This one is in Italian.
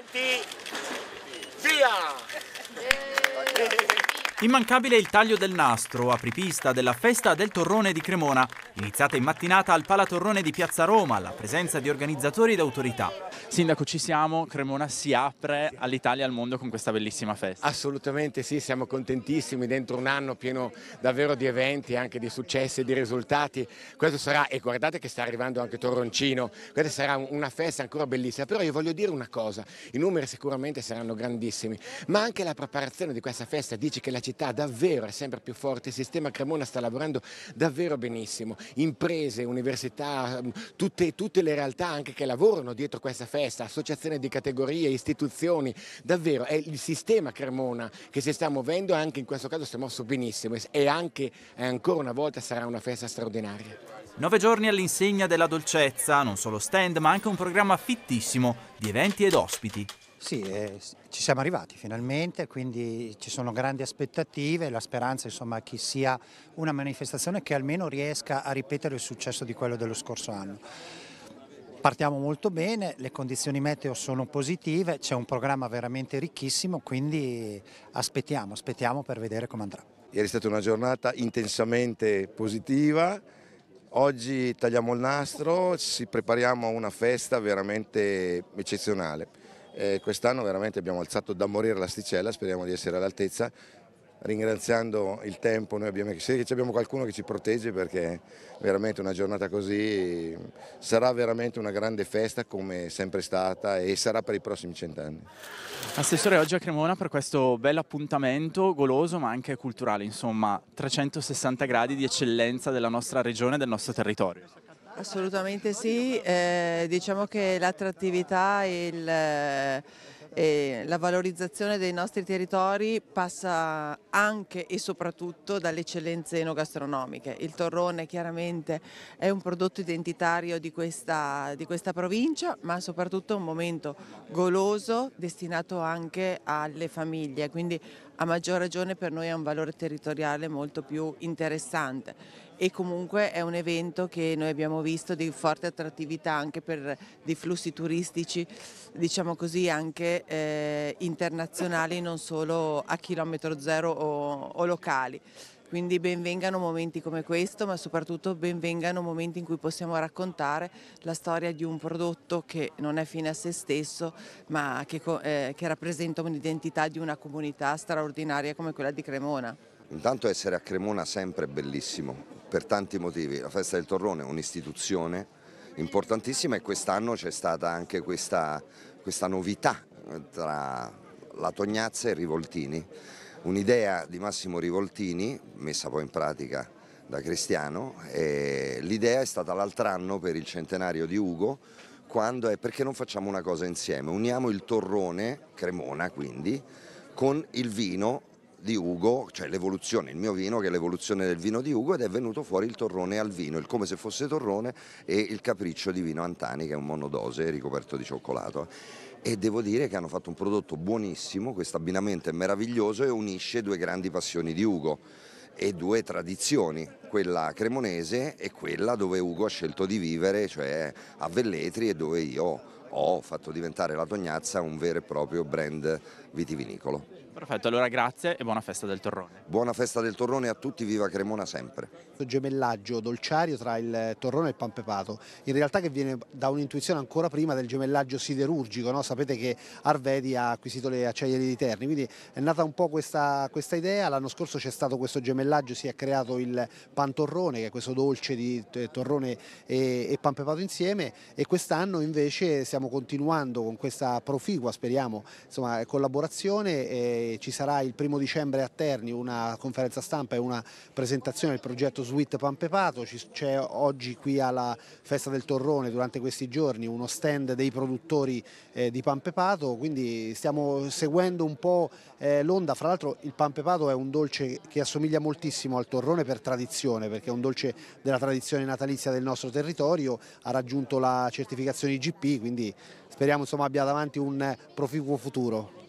20 via! Immancabile il taglio del nastro, apripista della festa del torrone di Cremona, iniziata in mattinata al Palatorrone di Piazza Roma, alla presenza di organizzatori ed autorità. Sindaco, ci siamo, Cremona si apre all'Italia e al mondo con questa bellissima festa. Assolutamente sì, siamo contentissimi, dentro un anno pieno davvero di eventi, anche di successi e di risultati. Questo sarà, e guardate che sta arrivando anche Torroncino, questa sarà una festa ancora bellissima, però io voglio dire una cosa, i numeri sicuramente saranno grandissimi, ma anche la preparazione di questa festa dice che la città capacità davvero è sempre più forte, il sistema Cremona sta lavorando davvero benissimo, imprese, università, mm, tutte, tutte le realtà anche che lavorano dietro questa festa, associazioni di categorie, istituzioni, davvero è il sistema Cremona che si sta muovendo e anche in questo caso si è mosso benissimo e anche e eh, ancora una volta sarà una festa straordinaria. Nove giorni all'insegna della dolcezza, non solo stand ma anche un programma fittissimo di eventi ed ospiti. Sì, eh, ci siamo arrivati finalmente, quindi ci sono grandi aspettative, la speranza insomma, che sia una manifestazione che almeno riesca a ripetere il successo di quello dello scorso anno. Partiamo molto bene, le condizioni meteo sono positive, c'è un programma veramente ricchissimo, quindi aspettiamo, aspettiamo per vedere come andrà. Ieri è stata una giornata intensamente positiva, oggi tagliamo il nastro, ci prepariamo a una festa veramente eccezionale. Eh, Quest'anno veramente abbiamo alzato da morire l'asticella, speriamo di essere all'altezza. Ringraziando il tempo, noi abbiamo, se abbiamo qualcuno che ci protegge perché veramente una giornata così sarà veramente una grande festa come è sempre stata e sarà per i prossimi cent'anni. Assessore, oggi a Cremona per questo bel appuntamento goloso ma anche culturale, insomma 360 gradi di eccellenza della nostra regione e del nostro territorio. Assolutamente sì, eh, diciamo che l'attrattività e eh, la valorizzazione dei nostri territori passa anche e soprattutto dalle eccellenze enogastronomiche. Il torrone chiaramente è un prodotto identitario di questa, di questa provincia, ma soprattutto un momento goloso destinato anche alle famiglie, quindi a maggior ragione per noi ha un valore territoriale molto più interessante e comunque è un evento che noi abbiamo visto di forte attrattività anche per dei flussi turistici, diciamo così, anche eh, internazionali, non solo a chilometro zero o, o locali. Quindi benvengano momenti come questo, ma soprattutto benvengano momenti in cui possiamo raccontare la storia di un prodotto che non è fine a se stesso, ma che, eh, che rappresenta un'identità di una comunità straordinaria come quella di Cremona. Intanto essere a Cremona sempre è bellissimo, per tanti motivi. La festa del Torrone è un'istituzione importantissima e quest'anno c'è stata anche questa, questa novità tra la Tognazza e Rivoltini un'idea di Massimo Rivoltini, messa poi in pratica da Cristiano, l'idea è stata l'altro anno per il centenario di Ugo, quando è perché non facciamo una cosa insieme, uniamo il torrone, Cremona quindi, con il vino di Ugo, cioè l'evoluzione, il mio vino che è l'evoluzione del vino di Ugo ed è venuto fuori il torrone al vino, il come se fosse torrone e il capriccio di vino Antani che è un monodose ricoperto di cioccolato e devo dire che hanno fatto un prodotto buonissimo, questo abbinamento è meraviglioso e unisce due grandi passioni di Ugo e due tradizioni, quella cremonese e quella dove Ugo ha scelto di vivere, cioè a Velletri e dove io ho fatto diventare la Tognazza un vero e proprio brand vitivinicolo. Perfetto, allora grazie e buona festa del torrone. Buona festa del torrone a tutti, viva Cremona sempre. Gemellaggio dolciario tra il torrone e il panpepato, in realtà che viene da un'intuizione ancora prima del gemellaggio siderurgico, no? sapete che Arvedi ha acquisito le acciaierie di Terni, quindi è nata un po' questa, questa idea, l'anno scorso c'è stato questo gemellaggio, si è creato il pantorrone che è questo dolce di torrone e, e panpepato insieme e quest'anno invece stiamo continuando con questa proficua, speriamo, insomma, collaborazione collaborazione, eh, ci sarà il primo dicembre a Terni una conferenza stampa e una presentazione del progetto Sweet Pampepato, c'è oggi qui alla Festa del Torrone durante questi giorni uno stand dei produttori eh, di Pampepato, quindi stiamo seguendo un po' eh, l'onda, fra l'altro il Pampepato è un dolce che assomiglia moltissimo al torrone per tradizione, perché è un dolce della tradizione natalizia del nostro territorio, ha raggiunto la certificazione IGP, quindi speriamo insomma, abbia davanti un eh, proficuo futuro.